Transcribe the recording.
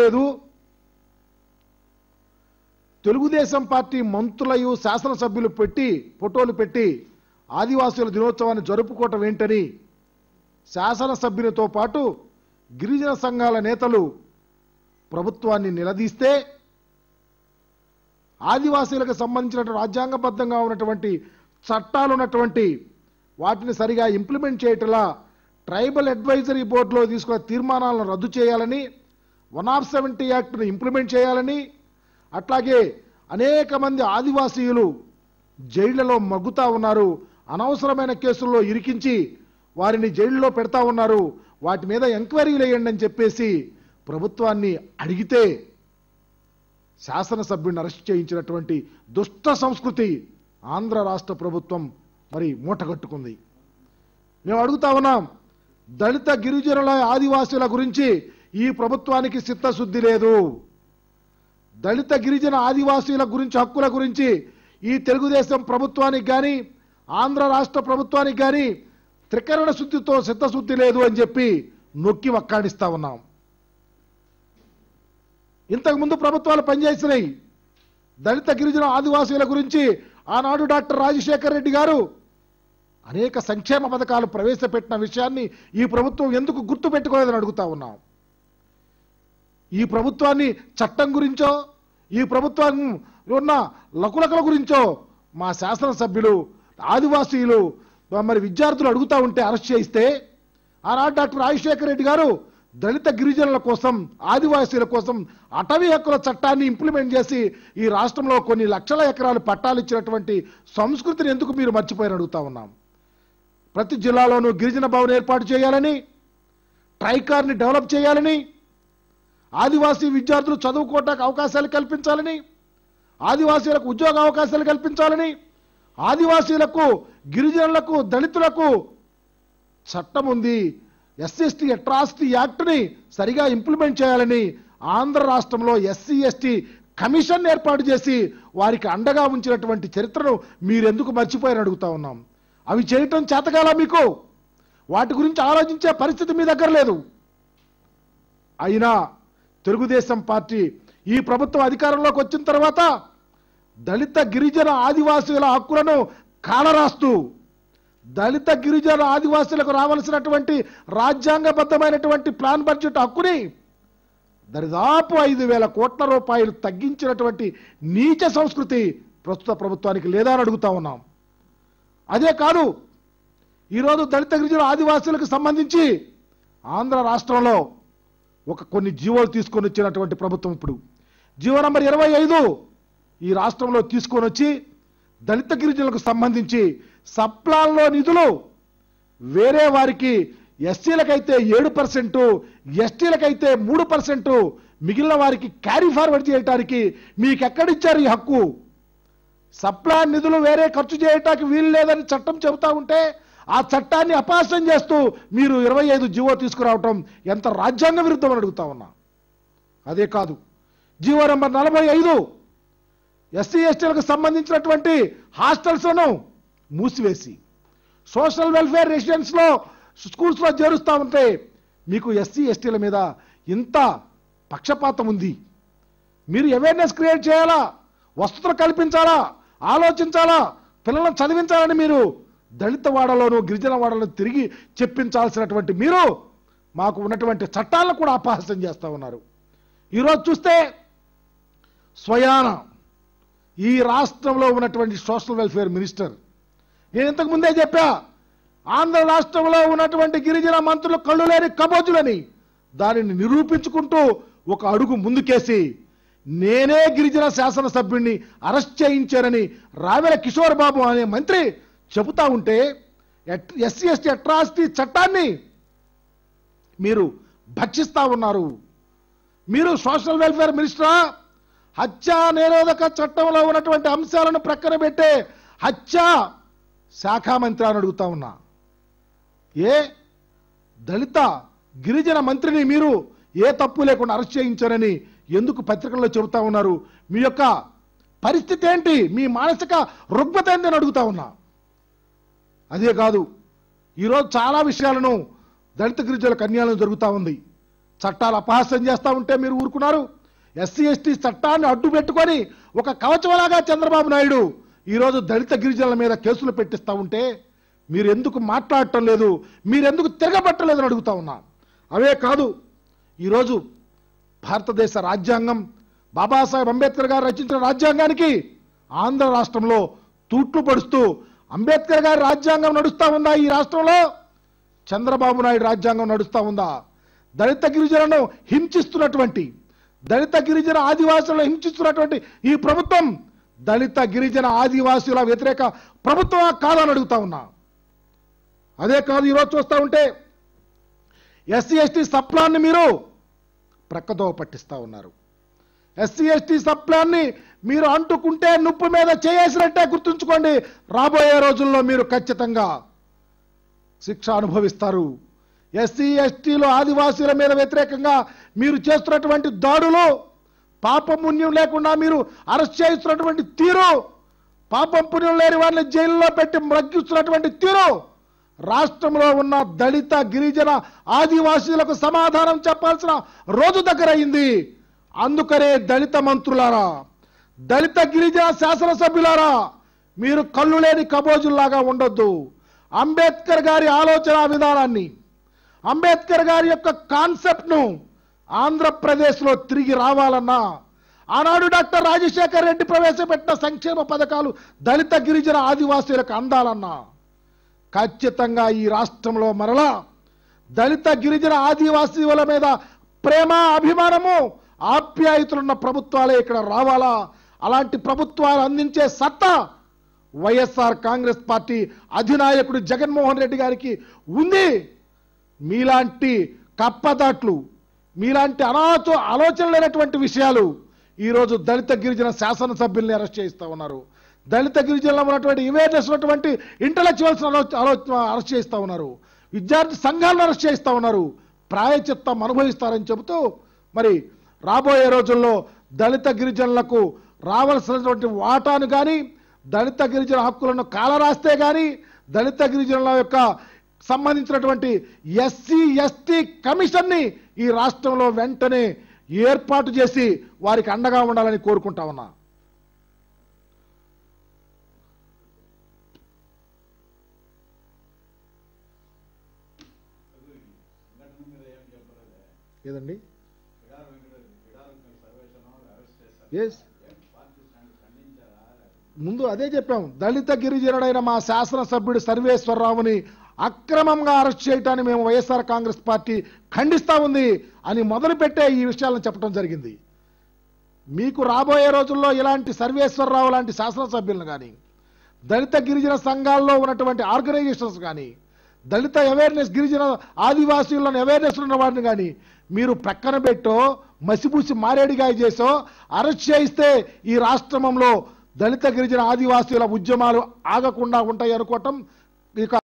లేదు తెలుగుదేశం పార్టీ మంత్రులయు శాసనసభ్యులు పెట్టి ఫోటోలు పెట్టి ఆదివాసుల దినోత్సవాన్ని జరుపుకోవటం ఏంటని శాసనసభ్యులతో పాటు గిరిజన సంఘాల నేతలు ప్రభుత్వాన్ని నిలదీస్తే ఆదివాసీలకు సంబంధించినటువంటి రాజ్యాంగబద్ధంగా ఉన్నటువంటి చట్టాలు ఉన్నటువంటి వాటిని సరిగా ఇంప్లిమెంట్ చేయటలా ట్రైబల్ అడ్వైజరీ బోర్డులో తీసుకున్న తీర్మానాలను రద్దు చేయాలని వన్ ఆఫ్ సెవెంటీ యాక్ట్ను ఇంప్లిమెంట్ చేయాలని అట్లాగే అనేక మంది ఆదివాసీయులు జైళ్లలో మగ్గుతా ఉన్నారు అనవసరమైన కేసుల్లో ఇరికించి వారిని జైళ్ళలో పెడతా ఉన్నారు వాటి మీద ఎంక్వైరీలు వేయండి అని చెప్పేసి ప్రభుత్వాన్ని అడిగితే శాసనసభ్యుడిని అరెస్ట్ చేయించినటువంటి దుష్ట సంస్కృతి ఆంధ్ర రాష్ట్ర ప్రభుత్వం మరి మూటగట్టుకుంది మేము అడుగుతా ఉన్నాం దళిత గిరిజనుల ఆదివాసుల గురించి ఈ ప్రభుత్వానికి చిత్తశుద్ధి లేదు దళిత గిరిజన ఆదివాసీల గురించి హక్కుల గురించి ఈ తెలుగుదేశం ప్రభుత్వానికి కానీ ఆంధ్ర రాష్ట్ర ప్రభుత్వానికి కానీ త్రికరణ శుద్ధితో చిత్తశుద్ధి లేదు అని చెప్పి నొక్కి వక్కాడిస్తా ఉన్నాం ఇంతకుముందు ప్రభుత్వాలు పనిచేసినాయి దళిత గిరిజన ఆదివాసీల గురించి ఆనాడు డాక్టర్ రాజశేఖర్ రెడ్డి గారు అనేక సంక్షేమ పథకాలు ప్రవేశపెట్టిన విషయాన్ని ఈ ప్రభుత్వం ఎందుకు గుర్తుపెట్టుకోలేదని అడుగుతా ఉన్నాం ఈ ప్రభుత్వాన్ని చట్టం గురించో ఈ ప్రభుత్వం ఉన్న లకులకల గురించో మా శాసనసభ్యులు ఆదివాసీలు మరి విద్యార్థులు అడుగుతూ ఉంటే అరెస్ట్ చేయిస్తే ఆనాడు డాక్టర్ రాజశేఖర రెడ్డి గారు దళిత గిరిజనుల కోసం ఆదివాసీల కోసం అటవీ హక్కుల చట్టాన్ని ఇంప్లిమెంట్ చేసి ఈ రాష్ట్రంలో కొన్ని లక్షల ఎకరాలు పట్టాలు ఇచ్చినటువంటి సంస్కృతిని ఎందుకు మీరు మర్చిపోయిన అడుగుతా ఉన్నాం ప్రతి జిల్లాలోనూ గిరిజన భవన్ ఏర్పాటు చేయాలని ట్రైకార్ని డెవలప్ చేయాలని ఆదివాసీ విద్యార్థులు చదువుకోవటానికి అవకాశాలు కల్పించాలని ఆదివాసీలకు ఉద్యోగ అవకాశాలు కల్పించాలని ఆదివాసీలకు గిరిజనులకు దళితులకు చట్టం ఉంది ఎస్సీఎస్టీ అట్రాసిటీ యాక్ట్ని సరిగా ఇంప్లిమెంట్ చేయాలని ఆంధ్ర రాష్ట్రంలో ఎస్సీ ఎస్టీ కమిషన్ ఏర్పాటు చేసి వారికి అండగా ఉంచినటువంటి చరిత్రను మీరెందుకు మర్చిపోయారని అడుగుతా ఉన్నాం అవి చేయటం చేతకాల మీకు వాటి గురించి ఆలోచించే పరిస్థితి మీ దగ్గర లేదు అయినా తెలుగుదేశం పార్టీ ఈ ప్రభుత్వం అధికారంలోకి వచ్చిన తర్వాత దళిత గిరిజన ఆదివాసుల హక్కులను కాలరాస్తూ దళిత గిరిజన ఆదివాసులకు రావాల్సినటువంటి రాజ్యాంగబద్ధమైనటువంటి ప్లాన్ బడ్జెట్ హక్కుని దరిదాపు ఐదు వేల కోట్ల రూపాయలు తగ్గించినటువంటి నీచ సంస్కృతి ప్రస్తుత ప్రభుత్వానికి లేదా అని అడుగుతా ఉన్నాం అదే కాదు ఈరోజు దళిత గిరిజన ఆదివాసులకు సంబంధించి ఆంధ్ర రాష్ట్రంలో ఒక కొన్ని జీవోలు తీసుకొని వచ్చినటువంటి ప్రభుత్వం ఇప్పుడు జీవో నంబర్ ఇరవై ఐదు ఈ రాష్ట్రంలో తీసుకొని వచ్చి దళిత గిరిజనులకు సంబంధించి సప్లాన్లో నిధులు వేరే వారికి ఎస్టీలకైతే ఏడు పర్సెంటు ఎస్టీలకైతే మూడు పర్సెంటు మిగిలిన వారికి క్యారీ ఫార్వర్డ్ చేయటానికి మీకు ఎక్కడిచ్చారు ఈ హక్కు సప్లా నిధులు వేరే ఖర్చు చేయటానికి వీలు లేదని చట్టం చెబుతా ఉంటే ఆ చట్టాన్ని అపాసం చేస్తూ మీరు ఇరవై ఐదు జీవో తీసుకురావటం ఎంత రాజ్యాంగ విరుద్ధం అని అడుగుతా ఉన్నా అదే కాదు జీవో నెంబర్ నలభై ఐదు ఎస్సీ ఎస్టీలకు సంబంధించినటువంటి హాస్టల్స్లను మూసివేసి సోషల్ వెల్ఫేర్ రెసిడెన్స్లో స్కూల్స్లో చేరుస్తూ ఉంటే మీకు ఎస్సీ ఎస్టీల మీద ఇంత పక్షపాతం ఉంది మీరు అవేర్నెస్ క్రియేట్ చేయాలా వసతులు కల్పించాలా ఆలోచించాలా పిల్లలను చదివించాలని మీరు దళిత వాడలోనూ గిరిజన వాడలో తిరిగి చెప్పించాల్సినటువంటి మీరు మాకు ఉన్నటువంటి చట్టాలను కూడా అపహాస్యం చేస్తూ ఉన్నారు ఈరోజు చూస్తే స్వయాన ఈ రాష్ట్రంలో ఉన్నటువంటి సోషల్ వెల్ఫేర్ మినిస్టర్ నేను ఇంతకు ముందే చెప్పా ఆంధ్ర రాష్ట్రంలో ఉన్నటువంటి గిరిజన మంత్రులు కళ్ళు లేని కబోజులని దానిని నిరూపించుకుంటూ ఒక అడుగు ముందుకేసి నేనే గిరిజన శాసనసభ్యుడిని అరెస్ట్ చేయించారని రావెల కిషోర్ బాబు అనే మంత్రి చెబుతా ఉంటే ఎస్సీ ఎస్టీ అట్రాసిటీ చట్టాన్ని మీరు భక్షిస్తా ఉన్నారు మీరు సోషల్ వెల్ఫేర్ మినిస్టరా హత్యా నిరోధక చట్టంలో ఉన్నటువంటి అంశాలను ప్రక్కన పెట్టే హత్య శాఖ మంత్రి అని అడుగుతా ఉన్నా ఏ దళిత గిరిజన మంత్రిని మీరు ఏ తప్పు లేకుండా అరెస్ట్ చేయించారని ఎందుకు పత్రికల్లో చెబుతా ఉన్నారు మీ యొక్క పరిస్థితి ఏంటి మీ మానసిక రుగ్మత ఏంటి అని అడుగుతా ఉన్నా అదే కాదు ఈరోజు చాలా విషయాలను దళిత గిరిజల కన్యాలను జరుగుతూ ఉంది చట్టాలు అపహాస్యం చేస్తూ ఉంటే మీరు ఊరుకున్నారు ఎస్సీ ఎస్టీ చట్టాన్ని అడ్డు పెట్టుకొని ఒక కవచంలాగా చంద్రబాబు నాయుడు ఈరోజు దళిత గిరిజనుల మీద కేసులు పెట్టిస్తూ ఉంటే మీరు ఎందుకు మాట్లాడటం లేదు మీరెందుకు తిరగబట్టలేదని అడుగుతా ఉన్నా అవే కాదు ఈరోజు భారతదేశ రాజ్యాంగం బాబాసాహెబ్ అంబేద్కర్ గారు రచించిన రాజ్యాంగానికి ఆంధ్ర రాష్ట్రంలో తూట్లు పడుస్తూ అంబేద్కర్ గారి రాజ్యాంగం నడుస్తూ ఉందా ఈ రాష్ట్రంలో చంద్రబాబు నాయుడు రాజ్యాంగం నడుస్తూ ఉందా దళిత గిరిజనులను హింసిస్తున్నటువంటి దళిత గిరిజన ఆదివాసులను హింసిస్తున్నటువంటి ఈ ప్రభుత్వం దళిత గిరిజన ఆదివాసుల వ్యతిరేక ప్రభుత్వమా కాదని అడుగుతా ఉన్నా అదే కాదు ఈరోజు చూస్తూ ఉంటే ఎస్సీ ఎస్టీ సప్లాన్ని మీరు ప్రక్కదోవ పట్టిస్తూ ఉన్నారు ఎస్సీ ఎస్టీ సప్లాన్ని మీరు అంటుకుంటే నుప్పు మీద చేసినట్టే గుర్తుంచుకోండి రాబోయే రోజుల్లో మీరు ఖచ్చితంగా శిక్ష అనుభవిస్తారు ఎస్సీ ఎస్టీలు ఆదివాసీల మీద వ్యతిరేకంగా మీరు చేస్తున్నటువంటి దాడులు పాపం లేకుండా మీరు అరెస్ట్ చేస్తున్నటువంటి తీరు పాపం పుణ్యం లేని వారిని జైల్లో పెట్టి మ్రగ్గిస్తున్నటువంటి తీరు రాష్ట్రంలో ఉన్న దళిత గిరిజన ఆదివాసీలకు సమాధానం చెప్పాల్సిన రోజు దగ్గర అయింది అందుకనే దళిత మంత్రులారా దళిత గిరిజన శాసనసభ్యులారా మీరు కళ్ళు లేని కబోజుల్లాగా ఉండొద్దు అంబేద్కర్ గారి ఆలోచన విధానాన్ని అంబేద్కర్ గారి యొక్క కాన్సెప్ట్ను ఆంధ్రప్రదేశ్లో తిరిగి రావాలన్నా ఆనాడు డాక్టర్ రాజశేఖర్ రెడ్డి ప్రవేశపెట్టిన సంక్షేమ పథకాలు దళిత గిరిజన ఆదివాసీలకు అందాలన్నా ఖచ్చితంగా ఈ రాష్ట్రంలో మరలా దళిత గిరిజన ఆదివాసీల మీద ప్రేమ అభిమానము ఆప్యాయతలున్న ప్రభుత్వాలే ఇక్కడ రావాలా అలాంటి ప్రభుత్వాలు అందించే సత్తా వైఎస్ఆర్ కాంగ్రెస్ పార్టీ అధినాయకుడు జగన్మోహన్ రెడ్డి గారికి ఉంది మీలాంటి కప్పదాట్లు మీలాంటి అనాచ ఆలోచన లేనటువంటి విషయాలు ఈరోజు దళిత గిరిజన శాసనసభ్యుల్ని అరెస్ట్ చేయిస్తూ ఉన్నారు దళిత గిరిజనులు ఉన్నటువంటి అవేర్నెస్ ఉన్నటువంటి ఇంటలెక్చువల్స్ అరెస్ట్ చేస్తూ ఉన్నారు విద్యార్థి సంఘాలను అరెస్ట్ చేస్తూ ఉన్నారు ప్రాయచిత్తం అనుభవిస్తారని చెబుతూ మరి రాబోయే రోజుల్లో దళిత గిరిజనులకు రావలసినటువంటి వాటాను కానీ దళిత గిరిజన హక్కులను కాలరాస్తే కానీ దళిత గిరిజనుల యొక్క సంబంధించినటువంటి ఎస్సీ ఎస్టీ కమిషన్ని ఈ రాష్ట్రంలో వెంటనే ఏర్పాటు చేసి వారికి అండగా ఉండాలని కోరుకుంటా ఉన్నా ఏదండి ఎస్ ముందు అదే చెప్పాం దళిత గిరిజనుడైన మా శాసనసభ్యుడు సర్వేశ్వరరావుని అక్రమంగా అరెస్ట్ చేయటాన్ని మేము వైఎస్ఆర్ కాంగ్రెస్ పార్టీ ఖండిస్తా ఉంది అని మొదలుపెట్టే ఈ విషయాలను చెప్పడం జరిగింది మీకు రాబోయే రోజుల్లో ఇలాంటి సర్వేశ్వరరావు లాంటి శాసనసభ్యులను కానీ దళిత గిరిజన సంఘాల్లో ఉన్నటువంటి ఆర్గనైజేషన్స్ కానీ దళిత అవేర్నెస్ గిరిజన ఆదివాసీలను అవేర్నెస్ ఉన్న వాడిని కానీ మీరు ప్రక్కన పెట్టో మసిపూసి మారేడిగా చేసో అరెస్ట్ చేయిస్తే ఈ రాష్ట్రంలో దళిత గిరిజన ఆదివాసీల ఉద్యమాలు ఆగకుండా ఉంటాయి అనుకోవటం ఇక